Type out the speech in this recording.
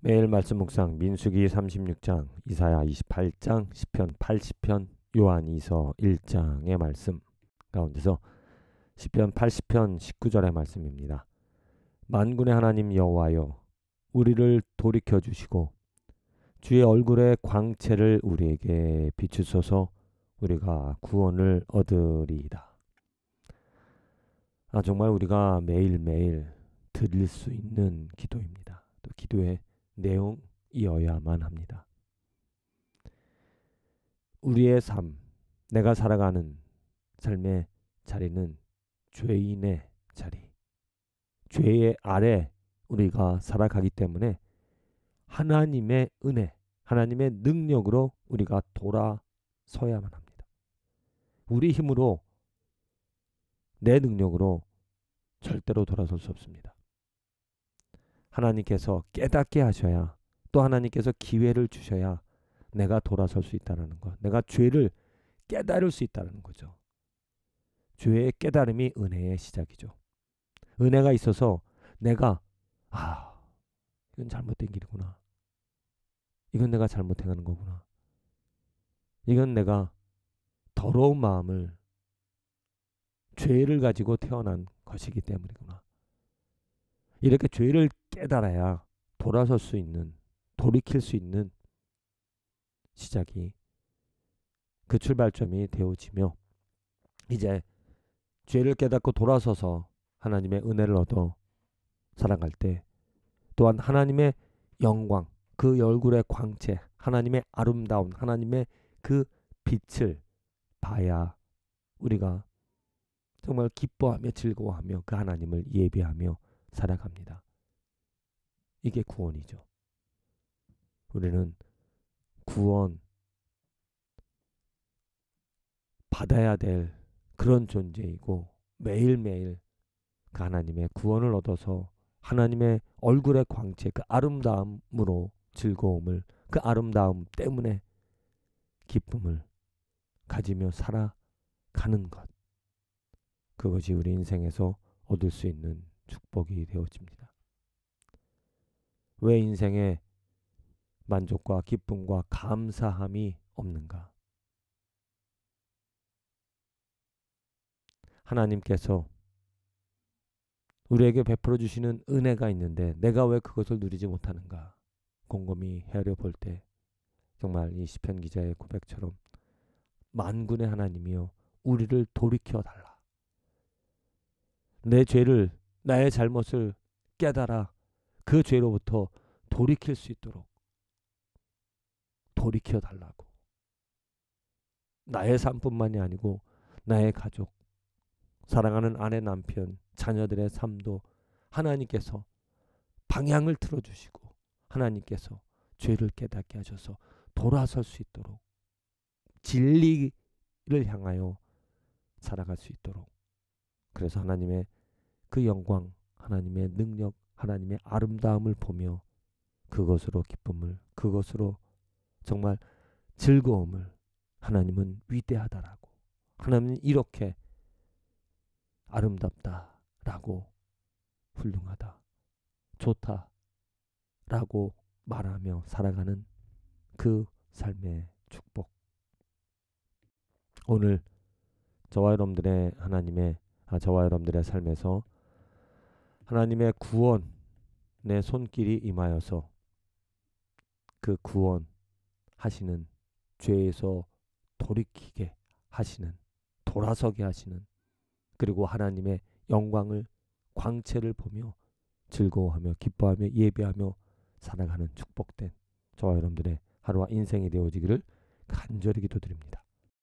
매일 말씀 묵상 민수기 36장, 이사야 28장, 시편 80편, 요한이서 1장의 말씀 가운데서 시편 80편 19절의 말씀입니다. 만군의 하나님 여호와여 우리를 돌이켜 주시고 주의 얼굴의 광채를 우리에게 비추소서 우리가 구원을 얻으리이다. 아 정말 우리가 매일매일 드릴 수 있는 기도입니다. 또 기도의 내용이어야만 합니다. 우리의 삶, 내가 살아가는 삶의 자리는 죄인의 자리, 죄의 아래 우리가 살아가기 때문에 하나님의 은혜, 하나님의 능력으로 우리가 돌아서야만 합니다. 우리 힘으로 내 능력으로 절대로 돌아설 수 없습니다. 하나님께서 깨닫게 하셔야 또 하나님께서 기회를 주셔야 내가 돌아설 수 있다는 것. 내가 죄를 깨달을 수 있다는 거죠. 죄의 깨달음이 은혜의 시작이죠. 은혜가 있어서 내가 아 이건 잘못된 길이구나. 이건 내가 잘못행하는 거구나. 이건 내가 더러운 마음을 죄를 가지고 태어난 것이기 때문이구나. 이렇게 죄를 깨달아야 돌아설 수 있는, 돌이킬 수 있는 시작이 그 출발점이 되어지며 이제 죄를 깨닫고 돌아서서 하나님의 은혜를 얻어 살아갈 때 또한 하나님의 영광, 그 얼굴의 광채, 하나님의 아름다운 하나님의 그 빛을 봐야 우리가 정말 기뻐하며 즐거워하며 그 하나님을 예배하며 살아갑니다. 이게 구원이죠. 우리는 구원 받아야 될 그런 존재이고 매일매일 그 하나님의 구원을 얻어서 하나님의 얼굴의 광채 그 아름다움으로 즐거움을 그 아름다움 때문에 기쁨을 가지며 살아가는 것 그것이 우리 인생에서 얻을 수 있는 극복이 되어집니다. 왜 인생에 만족과 기쁨과 감사함이 없는가? 하나님께서 우리에게 베풀어 주시는 은혜가 있는데 내가 왜 그것을 누리지 못하는가? 곰곰이 헤아려 볼 때 정말 이 시편 기자의 고백처럼 만군의 하나님이여 우리를 돌이켜 달라. 내 죄를 나의 잘못을 깨달아 그 죄로부터 돌이킬 수 있도록 돌이켜 달라고. 나의 삶뿐만이 아니고 나의 가족, 사랑하는 아내, 남편, 자녀들의 삶도 하나님께서 방향을 틀어 주시고 하나님께서 죄를 깨닫게 하셔서 돌아설 수 있도록 진리를 향하여 살아갈 수 있도록 그래서 하나님의 그 영광, 하나님의 능력, 하나님의 아름다움을 보며 그것으로 기쁨을, 그것으로 정말 즐거움을 하나님은 위대하다라고. 하나님은 이렇게 아름답다라고 훌륭하다. 좋다라고 말하며 살아가는 그 삶의 축복. 오늘 저와 여러분들의 하나님의 아, 저와 여러분들의 삶에서 하나님의 구원내 손길이 임하여서 그 구원하시는 죄에서 돌이키게 하시는 돌아서게 하시는 그리고 하나님의 영광을 광채를 보며 즐거워하며 기뻐하며 예배하며 살아가는 축복된 저와 여러분들의 하루와 인생이 되어지기를 간절히 기도드립니다.